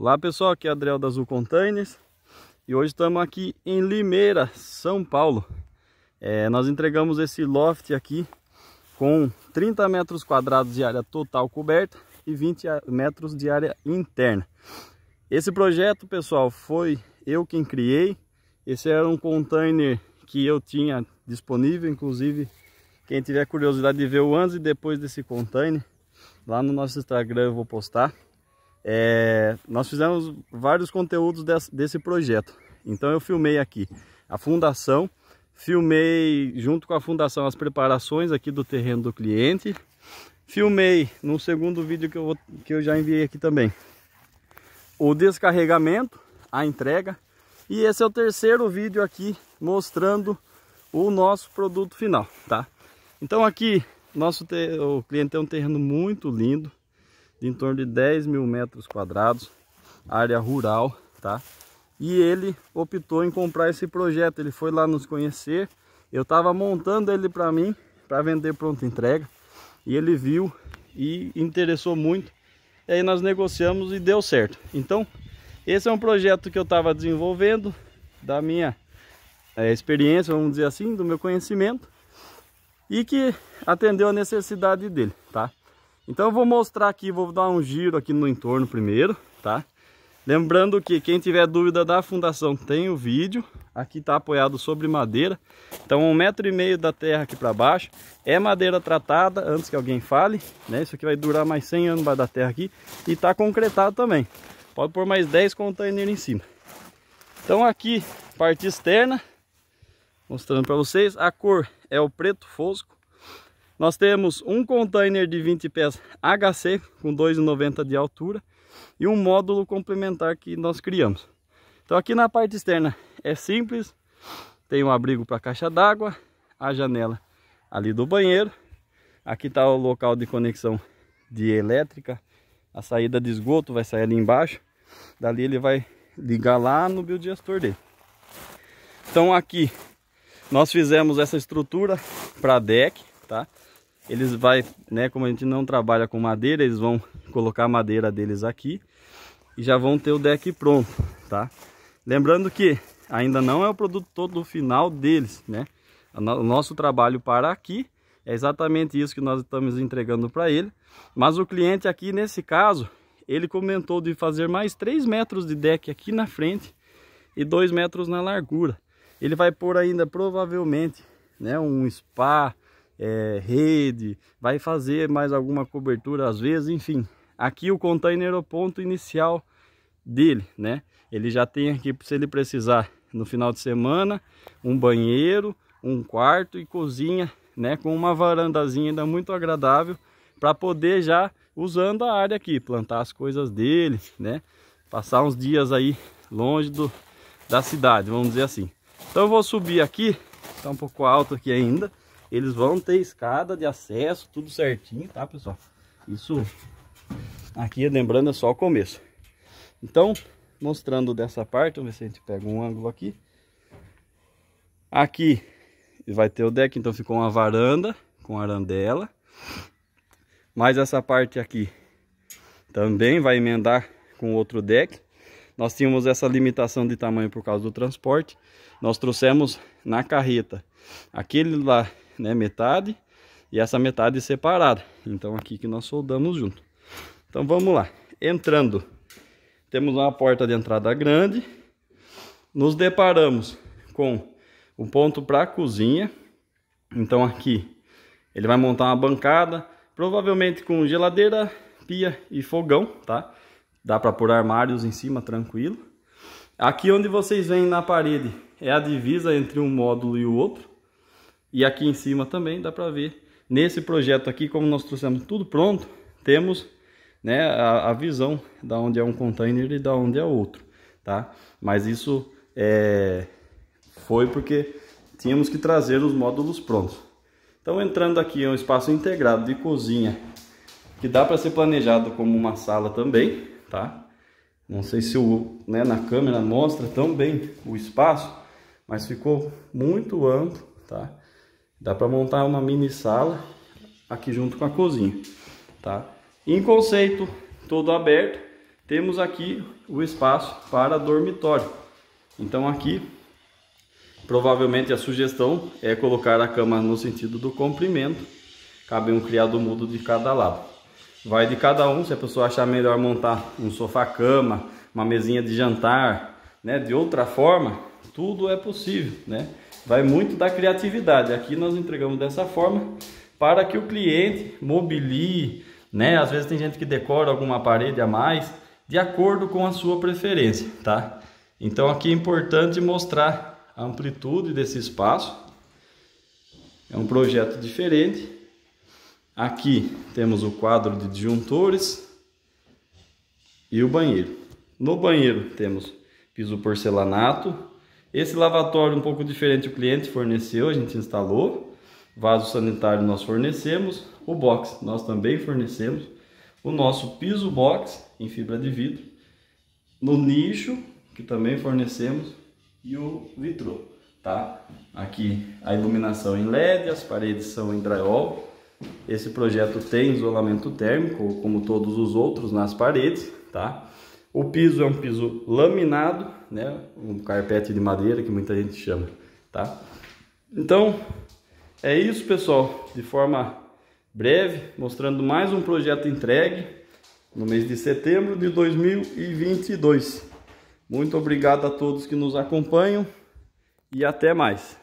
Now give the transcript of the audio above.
Olá pessoal, aqui é Adriel da Azul Containers e hoje estamos aqui em Limeira, São Paulo. É, nós entregamos esse loft aqui com 30 metros quadrados de área total coberta e 20 metros de área interna. Esse projeto pessoal foi eu quem criei, esse era um container que eu tinha disponível, inclusive quem tiver curiosidade de ver o antes e depois desse container, lá no nosso Instagram eu vou postar. É, nós fizemos vários conteúdos desse, desse projeto. Então eu filmei aqui a fundação, filmei junto com a fundação as preparações aqui do terreno do cliente, filmei no segundo vídeo que eu, vou, que eu já enviei aqui também o descarregamento, a entrega e esse é o terceiro vídeo aqui mostrando o nosso produto final, tá? Então aqui nosso o cliente tem um terreno muito lindo, de em torno de 10 mil metros quadrados, área rural, tá? E ele optou em comprar esse projeto, ele foi lá nos conhecer, eu estava montando ele para mim, para vender pronta entrega, e ele viu e interessou muito, e aí nós negociamos e deu certo. Então, esse é um projeto que eu estava desenvolvendo, da minha é, experiência, vamos dizer assim, do meu conhecimento, e que atendeu a necessidade dele, tá? Então eu vou mostrar aqui, vou dar um giro aqui no entorno primeiro, tá? Lembrando que quem tiver dúvida da fundação tem o vídeo. Aqui está apoiado sobre madeira. Então um metro e meio da terra aqui para baixo. É madeira tratada, antes que alguém fale. Né? Isso aqui vai durar mais 100 anos da terra aqui. E está concretado também. Pode pôr mais 10 containers em cima. Então aqui, parte externa. Mostrando para vocês. A cor é o preto fosco. Nós temos um container de 20 pés HC com 2,90 de altura e um módulo complementar que nós criamos. Então aqui na parte externa é simples, tem um abrigo para caixa d'água, a janela ali do banheiro. Aqui está o local de conexão de elétrica, a saída de esgoto vai sair ali embaixo. Dali ele vai ligar lá no biodigestor dele. Então aqui nós fizemos essa estrutura para deck, tá? Eles vai, né, como a gente não trabalha com madeira, eles vão colocar a madeira deles aqui e já vão ter o deck pronto, tá? Lembrando que ainda não é o produto todo final deles, né? O nosso trabalho para aqui é exatamente isso que nós estamos entregando para ele. Mas o cliente aqui, nesse caso, ele comentou de fazer mais 3 metros de deck aqui na frente e 2 metros na largura. Ele vai pôr ainda, provavelmente, né, um spa, é, rede, vai fazer mais alguma cobertura às vezes, enfim. Aqui o container é o ponto inicial dele, né? Ele já tem aqui, se ele precisar, no final de semana, um banheiro, um quarto e cozinha, né? Com uma varandazinha ainda muito agradável para poder já usando a área aqui, plantar as coisas dele, né? Passar uns dias aí longe do, da cidade, vamos dizer assim. Então eu vou subir aqui, tá um pouco alto aqui ainda, eles vão ter escada de acesso, tudo certinho, tá, pessoal? Isso aqui, lembrando, é só o começo. Então, mostrando dessa parte, vamos ver se a gente pega um ângulo aqui. Aqui vai ter o deck, então ficou uma varanda com arandela. Mas essa parte aqui também vai emendar com outro deck. Nós tínhamos essa limitação de tamanho por causa do transporte. Nós trouxemos na carreta aquele lá né, metade, e essa metade separada. Então aqui que nós soldamos junto. Então vamos lá. Entrando, temos uma porta de entrada grande. Nos deparamos com um ponto para a cozinha. Então aqui ele vai montar uma bancada, provavelmente com geladeira, pia e fogão, tá? Dá para pôr armários em cima tranquilo. Aqui onde vocês veem na parede é a divisa entre um módulo e o outro. E aqui em cima também dá para ver. Nesse projeto aqui, como nós trouxemos tudo pronto, temos né, a, a visão da onde é um container e da onde é outro, tá? Mas isso é, foi porque tínhamos que trazer os módulos prontos. Então entrando aqui é um espaço integrado de cozinha, que dá para ser planejado como uma sala também, tá? Não sei se o, né, na câmera mostra tão bem o espaço, mas ficou muito amplo, tá? Dá para montar uma mini sala aqui junto com a cozinha, tá? Em conceito todo aberto, temos aqui o espaço para dormitório. Então aqui, provavelmente a sugestão é colocar a cama no sentido do comprimento. Cabe um criado mudo de cada lado. Vai de cada um, se a pessoa achar melhor montar um sofá-cama, uma mesinha de jantar, né? De outra forma, tudo é possível, né? Vai muito da criatividade. Aqui nós entregamos dessa forma para que o cliente mobilie, né? Às vezes tem gente que decora alguma parede a mais, de acordo com a sua preferência, tá? Então aqui é importante mostrar a amplitude desse espaço. É um projeto diferente. Aqui temos o quadro de disjuntores e o banheiro. No banheiro temos piso porcelanato, esse lavatório um pouco diferente o cliente forneceu, a gente instalou. Vaso sanitário nós fornecemos. O box nós também fornecemos. O nosso piso box em fibra de vidro. No nicho, que também fornecemos. E o vitrô, tá? Aqui a iluminação em LED, as paredes são em drywall. Esse projeto tem isolamento térmico, como todos os outros nas paredes, tá? O piso é um piso laminado, né? Um carpete de madeira que muita gente chama, tá? Então, é isso, pessoal. De forma breve, mostrando mais um projeto entregue no mês de setembro de 2022. Muito obrigado a todos que nos acompanham e até mais.